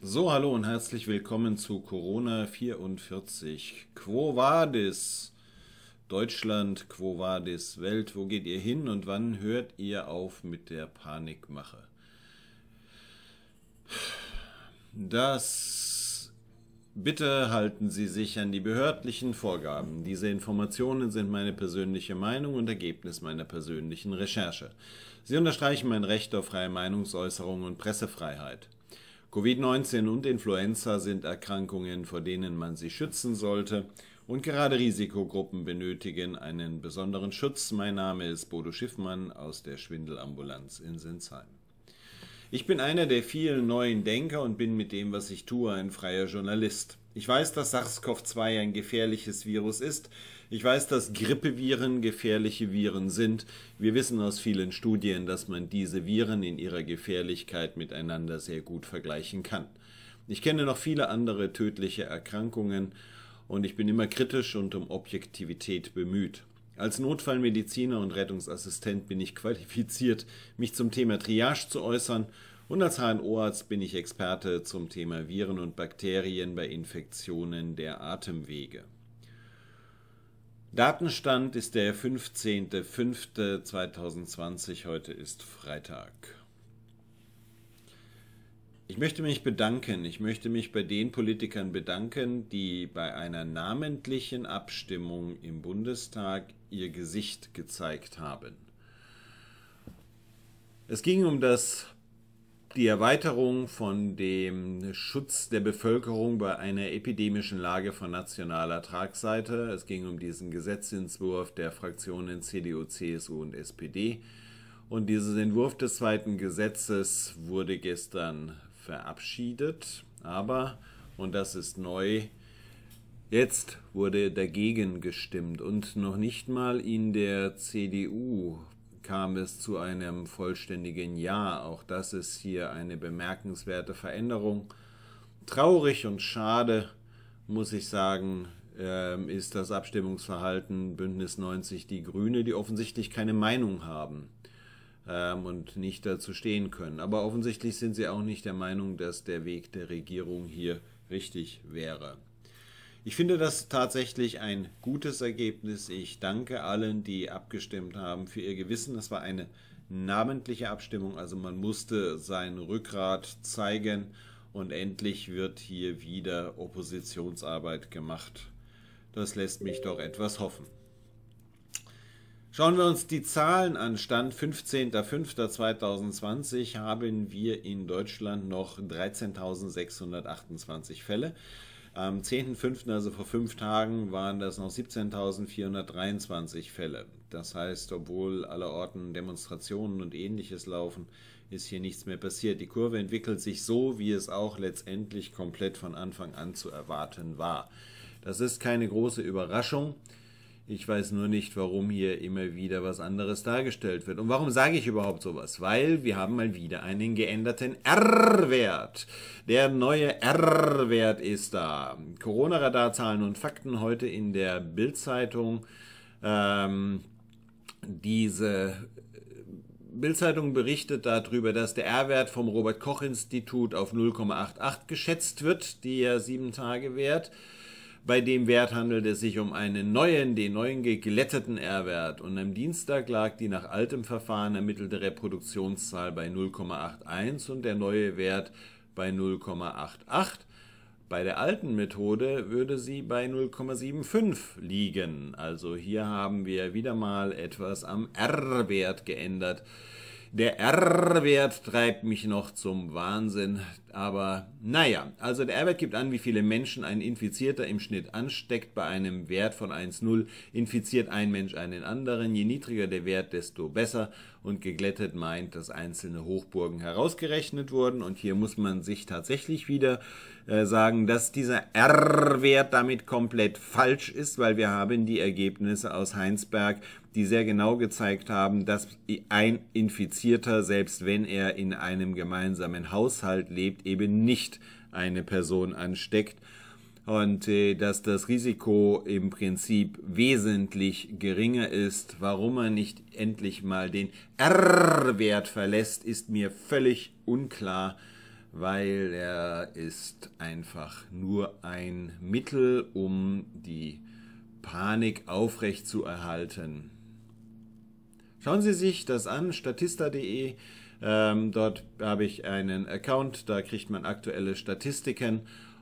So, hallo und herzlich willkommen zu Corona 44. Quo vadis? Deutschland, Quo vadis? Welt, wo geht ihr hin und wann hört ihr auf mit der Panikmache? Das. Bitte halten Sie sich an die behördlichen Vorgaben. Diese Informationen sind meine persönliche Meinung und Ergebnis meiner persönlichen Recherche. Sie unterstreichen mein Recht auf freie Meinungsäußerung und Pressefreiheit. Covid-19 und Influenza sind Erkrankungen, vor denen man sich schützen sollte. Und gerade Risikogruppen benötigen einen besonderen Schutz. Mein Name ist Bodo Schiffmann aus der Schwindelambulanz in Sinsheim. Ich bin einer der vielen neuen Denker und bin mit dem, was ich tue, ein freier Journalist. Ich weiß, dass SARS-CoV-2 ein gefährliches Virus ist, ich weiß, dass Grippeviren gefährliche Viren sind. Wir wissen aus vielen Studien, dass man diese Viren in ihrer Gefährlichkeit miteinander sehr gut vergleichen kann. Ich kenne noch viele andere tödliche Erkrankungen und ich bin immer kritisch und um Objektivität bemüht. Als Notfallmediziner und Rettungsassistent bin ich qualifiziert, mich zum Thema Triage zu äußern und als HNO-Arzt bin ich Experte zum Thema Viren und Bakterien bei Infektionen der Atemwege. Datenstand ist der 15.05.2020, heute ist Freitag. Ich möchte mich bedanken, ich möchte mich bei den Politikern bedanken, die bei einer namentlichen Abstimmung im Bundestag ihr Gesicht gezeigt haben. Es ging um das die Erweiterung von dem Schutz der Bevölkerung bei einer epidemischen Lage von nationaler Tragseite. Es ging um diesen Gesetzentwurf der Fraktionen CDU, CSU und SPD. Und dieser Entwurf des zweiten Gesetzes wurde gestern verabschiedet. Aber, und das ist neu, jetzt wurde dagegen gestimmt. Und noch nicht mal in der CDU kam es zu einem vollständigen Ja. Auch das ist hier eine bemerkenswerte Veränderung. Traurig und schade, muss ich sagen, ähm, ist das Abstimmungsverhalten Bündnis 90 Die Grüne, die offensichtlich keine Meinung haben ähm, und nicht dazu stehen können. Aber offensichtlich sind sie auch nicht der Meinung, dass der Weg der Regierung hier richtig wäre. Ich finde das tatsächlich ein gutes Ergebnis. Ich danke allen, die abgestimmt haben, für ihr Gewissen. Das war eine namentliche Abstimmung, also man musste sein Rückgrat zeigen und endlich wird hier wieder Oppositionsarbeit gemacht. Das lässt mich doch etwas hoffen. Schauen wir uns die Zahlen an. Stand 15.05.2020 haben wir in Deutschland noch 13.628 Fälle. Am 10.05., also vor fünf Tagen, waren das noch 17.423 Fälle. Das heißt, obwohl allerorten Demonstrationen und ähnliches laufen, ist hier nichts mehr passiert. Die Kurve entwickelt sich so, wie es auch letztendlich komplett von Anfang an zu erwarten war. Das ist keine große Überraschung. Ich weiß nur nicht, warum hier immer wieder was anderes dargestellt wird. Und warum sage ich überhaupt sowas? Weil wir haben mal wieder einen geänderten R-Wert. Der neue R-Wert ist da. Corona-Radarzahlen und Fakten heute in der Bildzeitung. Ähm, diese Bildzeitung berichtet darüber, dass der R-Wert vom Robert Koch-Institut auf 0,88 geschätzt wird, die ja sieben Tage wert. Bei dem Wert handelt es sich um einen neuen, den neuen geglätteten R-Wert und am Dienstag lag die nach altem Verfahren ermittelte Reproduktionszahl bei 0,81 und der neue Wert bei 0,88. Bei der alten Methode würde sie bei 0,75 liegen. Also hier haben wir wieder mal etwas am R-Wert geändert. Der R-Wert treibt mich noch zum Wahnsinn. Aber naja, also der R-Wert gibt an, wie viele Menschen ein Infizierter im Schnitt ansteckt. Bei einem Wert von 1,0 infiziert ein Mensch einen anderen. Je niedriger der Wert, desto besser. Und geglättet meint, dass einzelne Hochburgen herausgerechnet wurden. Und hier muss man sich tatsächlich wieder äh, sagen, dass dieser R-Wert damit komplett falsch ist, weil wir haben die Ergebnisse aus Heinsberg, die sehr genau gezeigt haben, dass ein Infizierter, selbst wenn er in einem gemeinsamen Haushalt lebt, eben nicht eine Person ansteckt und äh, dass das Risiko im Prinzip wesentlich geringer ist. Warum man nicht endlich mal den R-Wert verlässt, ist mir völlig unklar weil er ist einfach nur ein Mittel, um die Panik aufrechtzuerhalten. Schauen Sie sich das an, statista.de. Ähm, dort habe ich einen Account, da kriegt man aktuelle Statistiken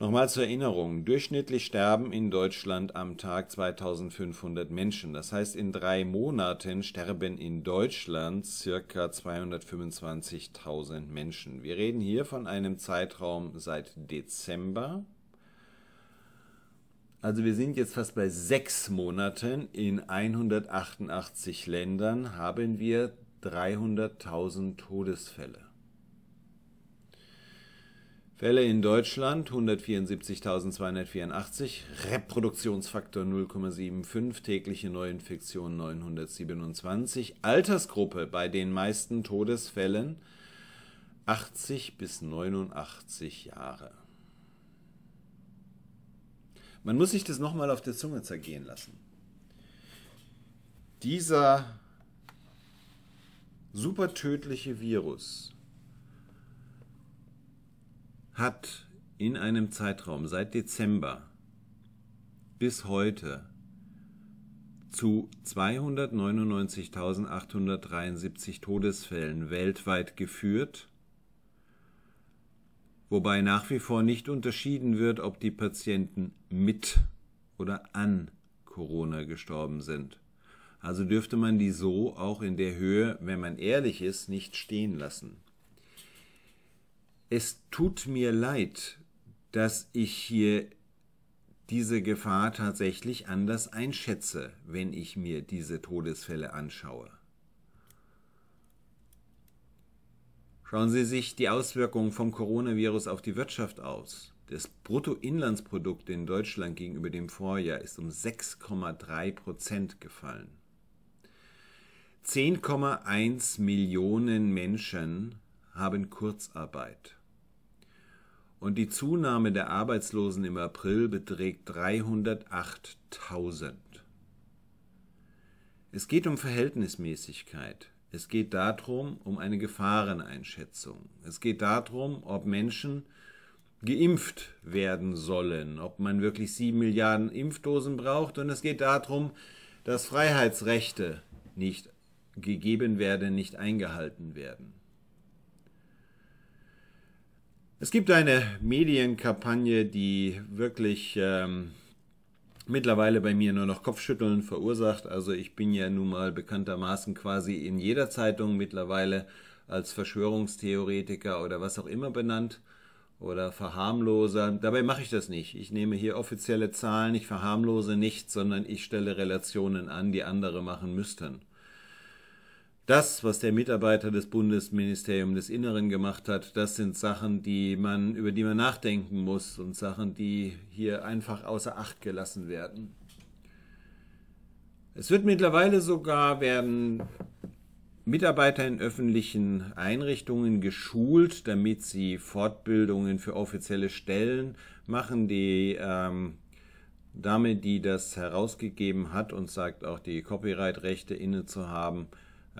Nochmal zur Erinnerung, durchschnittlich sterben in Deutschland am Tag 2500 Menschen. Das heißt, in drei Monaten sterben in Deutschland circa 225.000 Menschen. Wir reden hier von einem Zeitraum seit Dezember. Also wir sind jetzt fast bei sechs Monaten. In 188 Ländern haben wir 300.000 Todesfälle. Fälle in Deutschland 174.284, Reproduktionsfaktor 0,75, tägliche Neuinfektion 927, Altersgruppe bei den meisten Todesfällen 80 bis 89 Jahre. Man muss sich das nochmal auf der Zunge zergehen lassen. Dieser super tödliche Virus hat in einem Zeitraum seit Dezember bis heute zu 299.873 Todesfällen weltweit geführt, wobei nach wie vor nicht unterschieden wird, ob die Patienten mit oder an Corona gestorben sind. Also dürfte man die so auch in der Höhe, wenn man ehrlich ist, nicht stehen lassen es tut mir leid, dass ich hier diese Gefahr tatsächlich anders einschätze, wenn ich mir diese Todesfälle anschaue. Schauen Sie sich die Auswirkungen vom Coronavirus auf die Wirtschaft aus. Das Bruttoinlandsprodukt in Deutschland gegenüber dem Vorjahr ist um 6,3 Prozent gefallen. 10,1 Millionen Menschen haben Kurzarbeit und die Zunahme der Arbeitslosen im April beträgt 308.000. Es geht um Verhältnismäßigkeit. Es geht darum, um eine Gefahreneinschätzung. Es geht darum, ob Menschen geimpft werden sollen, ob man wirklich sieben Milliarden Impfdosen braucht. Und es geht darum, dass Freiheitsrechte nicht gegeben werden, nicht eingehalten werden. Es gibt eine Medienkampagne, die wirklich ähm, mittlerweile bei mir nur noch Kopfschütteln verursacht. Also ich bin ja nun mal bekanntermaßen quasi in jeder Zeitung mittlerweile als Verschwörungstheoretiker oder was auch immer benannt oder Verharmloser. Dabei mache ich das nicht. Ich nehme hier offizielle Zahlen, ich verharmlose nichts, sondern ich stelle Relationen an, die andere machen müssten. Das, was der Mitarbeiter des Bundesministeriums des Inneren gemacht hat, das sind Sachen, die man, über die man nachdenken muss und Sachen, die hier einfach außer Acht gelassen werden. Es wird mittlerweile sogar werden Mitarbeiter in öffentlichen Einrichtungen geschult, damit sie Fortbildungen für offizielle Stellen machen. Die ähm, Dame, die das herausgegeben hat und sagt auch die Copyright-Rechte inne zu haben,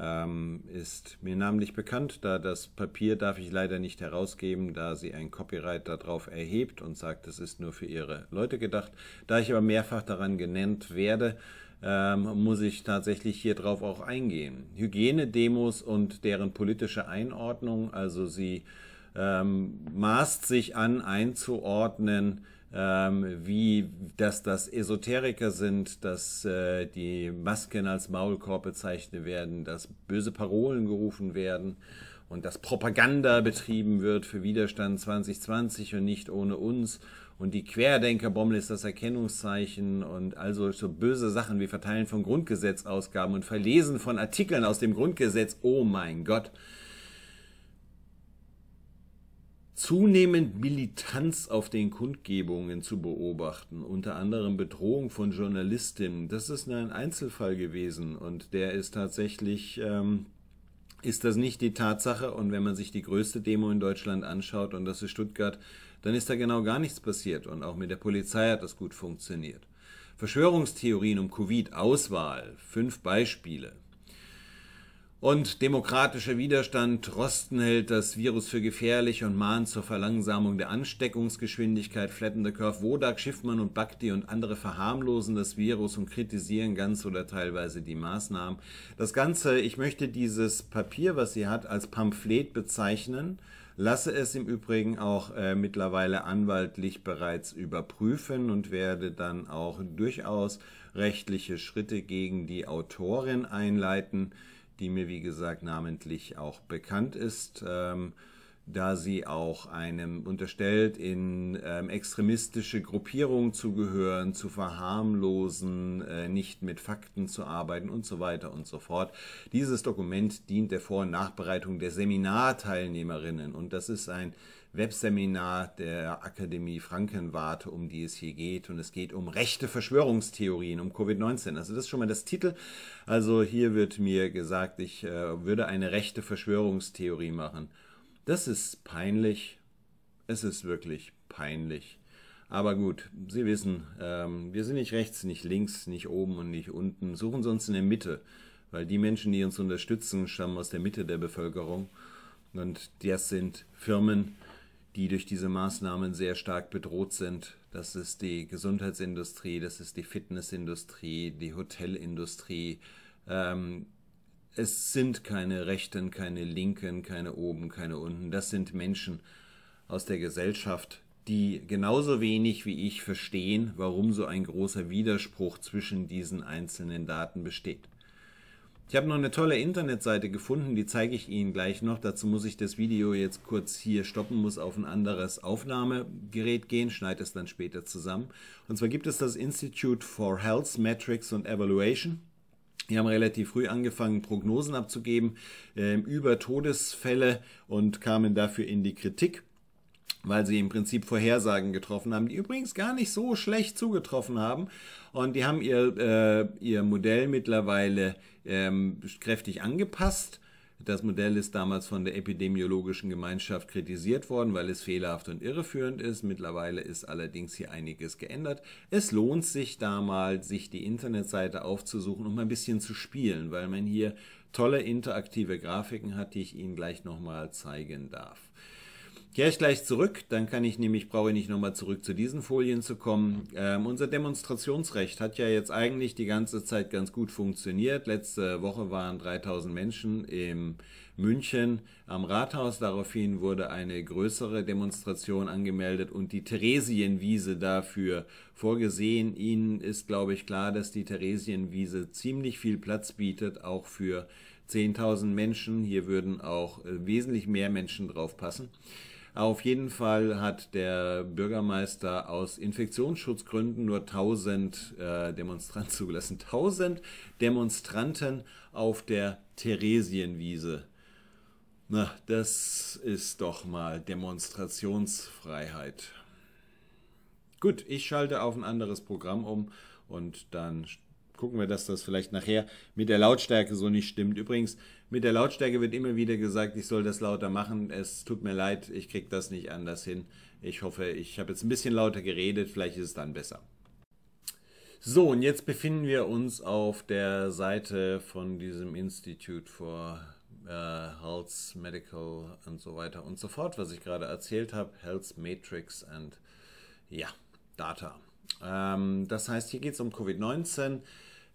ähm, ist mir namentlich bekannt, da das Papier darf ich leider nicht herausgeben, da sie ein Copyright darauf erhebt und sagt, es ist nur für ihre Leute gedacht. Da ich aber mehrfach daran genannt werde, ähm, muss ich tatsächlich hier drauf auch eingehen. Hygienedemos und deren politische Einordnung, also sie ähm, maßt sich an einzuordnen, ähm, wie dass das Esoteriker sind, dass äh, die Masken als Maulkorb bezeichnet werden, dass böse Parolen gerufen werden und dass Propaganda betrieben wird für Widerstand 2020 und nicht ohne uns. Und die Querdenkerbommel ist das Erkennungszeichen und also so böse Sachen wie Verteilen von Grundgesetzausgaben und Verlesen von Artikeln aus dem Grundgesetz. Oh mein Gott zunehmend Militanz auf den Kundgebungen zu beobachten, unter anderem Bedrohung von Journalistinnen. Das ist ein Einzelfall gewesen und der ist tatsächlich, ähm, ist das nicht die Tatsache. Und wenn man sich die größte Demo in Deutschland anschaut, und das ist Stuttgart, dann ist da genau gar nichts passiert und auch mit der Polizei hat das gut funktioniert. Verschwörungstheorien um Covid, Auswahl, fünf Beispiele und demokratischer Widerstand. Rosten hält das Virus für gefährlich und mahnt zur Verlangsamung der Ansteckungsgeschwindigkeit. Flatten the Curve, Wodak, Schiffmann und Bakti und andere verharmlosen das Virus und kritisieren ganz oder teilweise die Maßnahmen. Das Ganze, ich möchte dieses Papier, was sie hat, als Pamphlet bezeichnen. Lasse es im Übrigen auch äh, mittlerweile anwaltlich bereits überprüfen und werde dann auch durchaus rechtliche Schritte gegen die Autorin einleiten die mir wie gesagt namentlich auch bekannt ist. Ähm, da sie auch einem unterstellt, in ähm, extremistische Gruppierungen zu gehören, zu verharmlosen, äh, nicht mit Fakten zu arbeiten und so weiter und so fort. Dieses Dokument dient der Vor- und Nachbereitung der Seminarteilnehmerinnen und das ist ein Webseminar der Akademie Frankenwarte, um die es hier geht. Und es geht um rechte Verschwörungstheorien, um Covid-19. Also das ist schon mal das Titel. Also hier wird mir gesagt, ich äh, würde eine rechte Verschwörungstheorie machen. Das ist peinlich. Es ist wirklich peinlich. Aber gut, Sie wissen, ähm, wir sind nicht rechts, nicht links, nicht oben und nicht unten. Suchen Sie uns in der Mitte, weil die Menschen, die uns unterstützen, stammen aus der Mitte der Bevölkerung. Und das sind Firmen, die durch diese Maßnahmen sehr stark bedroht sind. Das ist die Gesundheitsindustrie, das ist die Fitnessindustrie, die Hotelindustrie, ähm, es sind keine Rechten, keine Linken, keine Oben, keine Unten. Das sind Menschen aus der Gesellschaft, die genauso wenig wie ich verstehen, warum so ein großer Widerspruch zwischen diesen einzelnen Daten besteht. Ich habe noch eine tolle Internetseite gefunden, die zeige ich Ihnen gleich noch. Dazu muss ich das Video jetzt kurz hier stoppen, muss auf ein anderes Aufnahmegerät gehen, schneide es dann später zusammen. Und zwar gibt es das Institute for Health Metrics and Evaluation. Die haben relativ früh angefangen, Prognosen abzugeben äh, über Todesfälle und kamen dafür in die Kritik, weil sie im Prinzip Vorhersagen getroffen haben, die übrigens gar nicht so schlecht zugetroffen haben. Und die haben ihr, äh, ihr Modell mittlerweile ähm, kräftig angepasst das Modell ist damals von der epidemiologischen Gemeinschaft kritisiert worden, weil es fehlerhaft und irreführend ist. Mittlerweile ist allerdings hier einiges geändert. Es lohnt sich da mal, sich die Internetseite aufzusuchen und mal ein bisschen zu spielen, weil man hier tolle interaktive Grafiken hat, die ich Ihnen gleich nochmal zeigen darf. Kehre ich gleich zurück, dann kann ich nämlich, brauche ich nicht nochmal zurück zu diesen Folien zu kommen. Ähm, unser Demonstrationsrecht hat ja jetzt eigentlich die ganze Zeit ganz gut funktioniert. Letzte Woche waren 3000 Menschen im München am Rathaus. Daraufhin wurde eine größere Demonstration angemeldet und die Theresienwiese dafür vorgesehen. Ihnen ist, glaube ich, klar, dass die Theresienwiese ziemlich viel Platz bietet, auch für 10.000 Menschen. Hier würden auch äh, wesentlich mehr Menschen drauf passen. Auf jeden Fall hat der Bürgermeister aus Infektionsschutzgründen nur 1000 äh, Demonstranten zugelassen. 1000 Demonstranten auf der Theresienwiese. Na, das ist doch mal Demonstrationsfreiheit. Gut, ich schalte auf ein anderes Programm um und dann gucken wir, dass das vielleicht nachher mit der Lautstärke so nicht stimmt. Übrigens, mit der Lautstärke wird immer wieder gesagt, ich soll das lauter machen. Es tut mir leid, ich kriege das nicht anders hin. Ich hoffe, ich habe jetzt ein bisschen lauter geredet, vielleicht ist es dann besser. So, und jetzt befinden wir uns auf der Seite von diesem Institute for äh, Health, Medical und so weiter und so fort, was ich gerade erzählt habe, Health Matrix and ja, Data. Ähm, das heißt, hier geht es um Covid-19.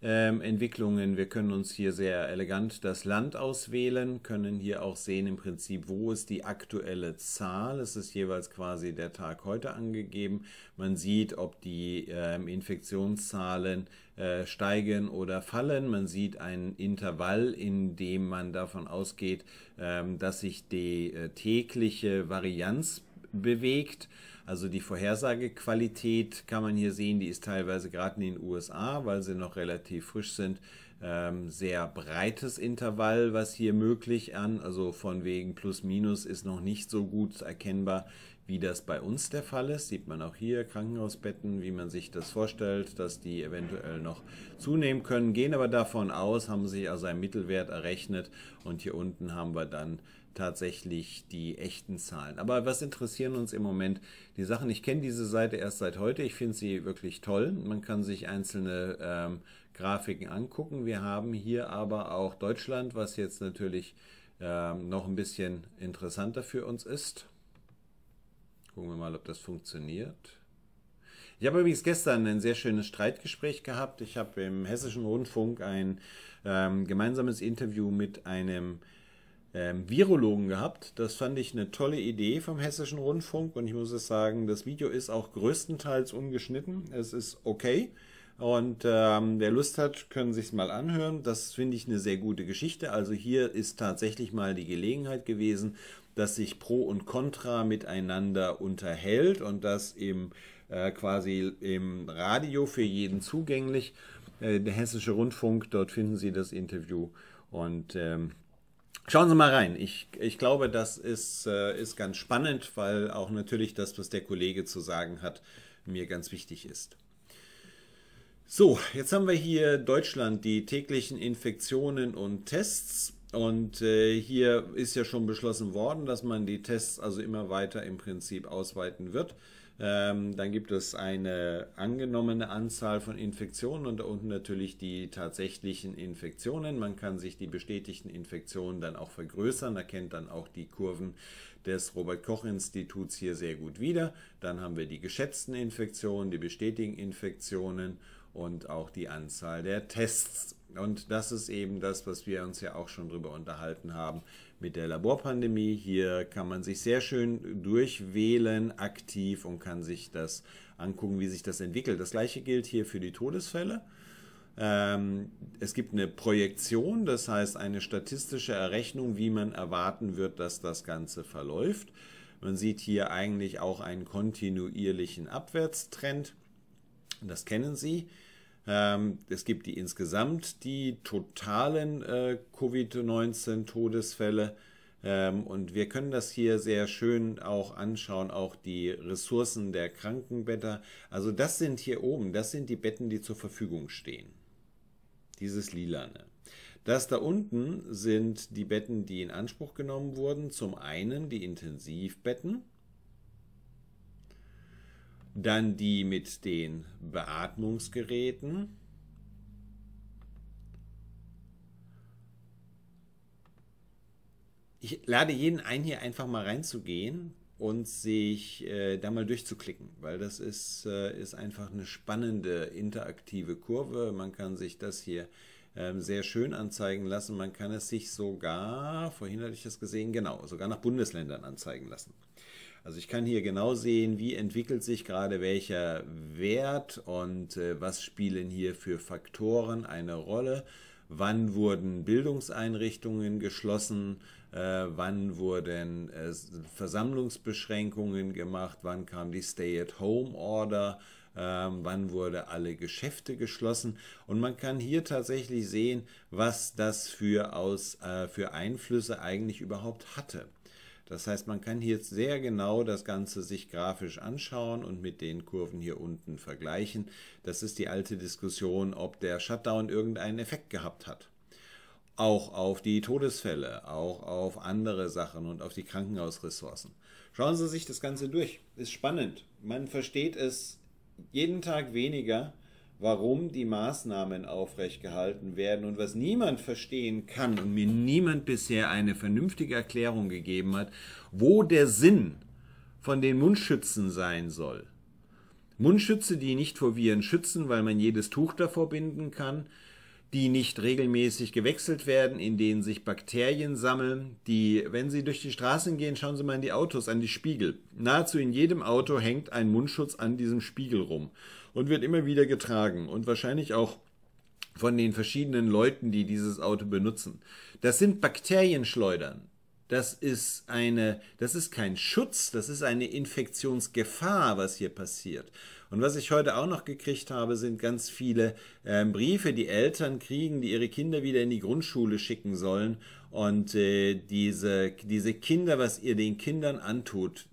Ähm, Entwicklungen. Wir können uns hier sehr elegant das Land auswählen, können hier auch sehen im Prinzip, wo ist die aktuelle Zahl. Es ist jeweils quasi der Tag heute angegeben. Man sieht, ob die ähm, Infektionszahlen äh, steigen oder fallen. Man sieht ein Intervall, in dem man davon ausgeht, ähm, dass sich die äh, tägliche Varianz bewegt. Also die Vorhersagequalität kann man hier sehen, die ist teilweise gerade in den USA, weil sie noch relativ frisch sind, ähm, sehr breites Intervall, was hier möglich an, also von wegen plus minus ist noch nicht so gut erkennbar wie das bei uns der Fall ist. Sieht man auch hier Krankenhausbetten, wie man sich das vorstellt, dass die eventuell noch zunehmen können, gehen aber davon aus, haben sich also einen Mittelwert errechnet und hier unten haben wir dann tatsächlich die echten Zahlen. Aber was interessieren uns im Moment die Sachen? Ich kenne diese Seite erst seit heute. Ich finde sie wirklich toll. Man kann sich einzelne ähm, Grafiken angucken. Wir haben hier aber auch Deutschland, was jetzt natürlich ähm, noch ein bisschen interessanter für uns ist. Gucken wir mal, ob das funktioniert. Ich habe übrigens gestern ein sehr schönes Streitgespräch gehabt. Ich habe im Hessischen Rundfunk ein ähm, gemeinsames Interview mit einem ähm, Virologen gehabt. Das fand ich eine tolle Idee vom Hessischen Rundfunk und ich muss es sagen, das Video ist auch größtenteils ungeschnitten. Es ist okay. Und ähm, wer Lust hat, können sich es mal anhören. Das finde ich eine sehr gute Geschichte. Also hier ist tatsächlich mal die Gelegenheit gewesen, dass sich Pro und Contra miteinander unterhält und das im, äh, quasi im Radio für jeden zugänglich. Äh, der Hessische Rundfunk, dort finden Sie das Interview und ähm, Schauen Sie mal rein. Ich, ich glaube, das ist, äh, ist ganz spannend, weil auch natürlich das, was der Kollege zu sagen hat, mir ganz wichtig ist. So, jetzt haben wir hier Deutschland, die täglichen Infektionen und Tests. Und äh, hier ist ja schon beschlossen worden, dass man die Tests also immer weiter im Prinzip ausweiten wird. Ähm, dann gibt es eine angenommene Anzahl von Infektionen und da unten natürlich die tatsächlichen Infektionen. Man kann sich die bestätigten Infektionen dann auch vergrößern, erkennt dann auch die Kurven des Robert Koch Instituts hier sehr gut wieder. Dann haben wir die geschätzten Infektionen, die bestätigten Infektionen und auch die Anzahl der Tests und das ist eben das, was wir uns ja auch schon darüber unterhalten haben mit der Laborpandemie. Hier kann man sich sehr schön durchwählen aktiv und kann sich das angucken, wie sich das entwickelt. Das gleiche gilt hier für die Todesfälle. Ähm, es gibt eine Projektion, das heißt eine statistische Errechnung, wie man erwarten wird, dass das Ganze verläuft. Man sieht hier eigentlich auch einen kontinuierlichen Abwärtstrend. Das kennen Sie. Ähm, es gibt die insgesamt die totalen äh, Covid-19-Todesfälle. Ähm, und wir können das hier sehr schön auch anschauen, auch die Ressourcen der Krankenbetter. Also das sind hier oben, das sind die Betten, die zur Verfügung stehen. Dieses lilane. Das da unten sind die Betten, die in Anspruch genommen wurden. Zum einen die Intensivbetten. Dann die mit den Beatmungsgeräten. Ich lade jeden ein, hier einfach mal reinzugehen und sich äh, da mal durchzuklicken, weil das ist, äh, ist einfach eine spannende interaktive Kurve. Man kann sich das hier ähm, sehr schön anzeigen lassen. Man kann es sich sogar, vorhin hatte ich das gesehen, genau, sogar nach Bundesländern anzeigen lassen. Also ich kann hier genau sehen, wie entwickelt sich gerade welcher Wert und äh, was spielen hier für Faktoren eine Rolle. Wann wurden Bildungseinrichtungen geschlossen? Äh, wann wurden äh, Versammlungsbeschränkungen gemacht? Wann kam die Stay-at-Home-Order? Ähm, wann wurde alle Geschäfte geschlossen. Und man kann hier tatsächlich sehen, was das für, aus, äh, für Einflüsse eigentlich überhaupt hatte. Das heißt, man kann hier sehr genau das Ganze sich grafisch anschauen und mit den Kurven hier unten vergleichen. Das ist die alte Diskussion, ob der Shutdown irgendeinen Effekt gehabt hat. Auch auf die Todesfälle, auch auf andere Sachen und auf die Krankenhausressourcen. Schauen Sie sich das Ganze durch. Ist spannend. Man versteht es jeden Tag weniger warum die Maßnahmen aufrechtgehalten werden und was niemand verstehen kann und mir niemand bisher eine vernünftige Erklärung gegeben hat, wo der Sinn von den Mundschützen sein soll. Mundschütze, die nicht vor Viren schützen, weil man jedes Tuch davor binden kann, die nicht regelmäßig gewechselt werden, in denen sich Bakterien sammeln, die, wenn Sie durch die Straßen gehen, schauen Sie mal in die Autos, an die Spiegel. Nahezu in jedem Auto hängt ein Mundschutz an diesem Spiegel rum und wird immer wieder getragen und wahrscheinlich auch von den verschiedenen Leuten, die dieses Auto benutzen. Das sind Bakterienschleudern. Das ist eine, das ist kein Schutz, das ist eine Infektionsgefahr, was hier passiert. Und was ich heute auch noch gekriegt habe, sind ganz viele äh, Briefe, die Eltern kriegen, die ihre Kinder wieder in die Grundschule schicken sollen. Und äh, diese, diese Kinder, was ihr den Kindern antut,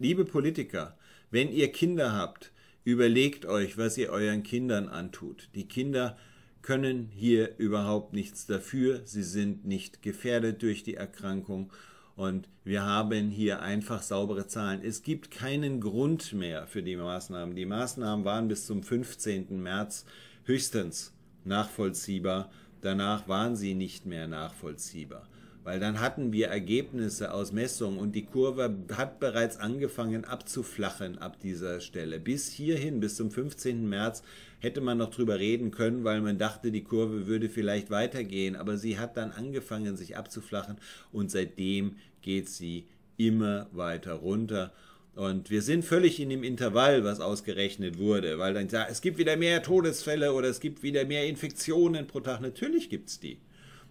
liebe Politiker, wenn ihr Kinder habt, Überlegt euch, was ihr euren Kindern antut. Die Kinder können hier überhaupt nichts dafür. Sie sind nicht gefährdet durch die Erkrankung. Und wir haben hier einfach saubere Zahlen. Es gibt keinen Grund mehr für die Maßnahmen. Die Maßnahmen waren bis zum 15. März höchstens nachvollziehbar. Danach waren sie nicht mehr nachvollziehbar weil dann hatten wir Ergebnisse aus Messungen und die Kurve hat bereits angefangen abzuflachen ab dieser Stelle. Bis hierhin, bis zum 15. März, hätte man noch drüber reden können, weil man dachte, die Kurve würde vielleicht weitergehen, aber sie hat dann angefangen, sich abzuflachen und seitdem geht sie immer weiter runter. Und wir sind völlig in dem Intervall, was ausgerechnet wurde, weil dann, ja, es gibt wieder mehr Todesfälle oder es gibt wieder mehr Infektionen pro Tag. Natürlich gibt es die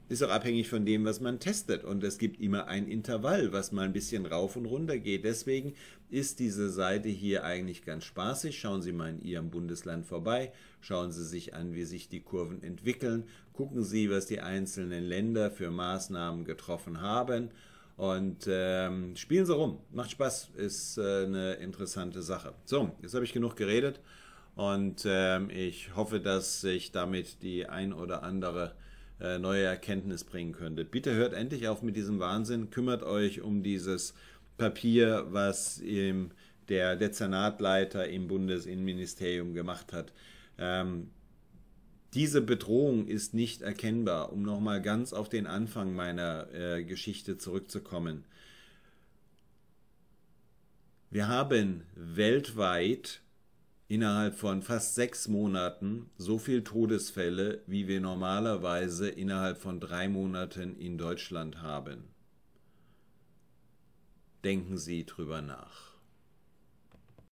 ist auch abhängig von dem, was man testet. Und es gibt immer ein Intervall, was mal ein bisschen rauf und runter geht. Deswegen ist diese Seite hier eigentlich ganz spaßig. Schauen Sie mal in Ihrem Bundesland vorbei. Schauen Sie sich an, wie sich die Kurven entwickeln. Gucken Sie, was die einzelnen Länder für Maßnahmen getroffen haben. Und ähm, spielen Sie rum. Macht Spaß. Ist äh, eine interessante Sache. So, jetzt habe ich genug geredet. Und ähm, ich hoffe, dass ich damit die ein oder andere äh, neue Erkenntnis bringen könnte. Bitte hört endlich auf mit diesem Wahnsinn, kümmert euch um dieses Papier, was im, der Dezernatleiter im Bundesinnenministerium gemacht hat. Ähm, diese Bedrohung ist nicht erkennbar, um nochmal ganz auf den Anfang meiner äh, Geschichte zurückzukommen. Wir haben weltweit innerhalb von fast sechs Monaten so viele Todesfälle, wie wir normalerweise innerhalb von drei Monaten in Deutschland haben. Denken Sie drüber nach.